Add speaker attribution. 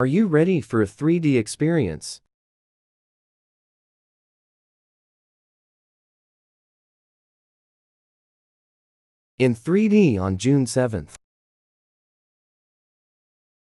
Speaker 1: Are you ready for a 3D experience? In 3D on June 7th.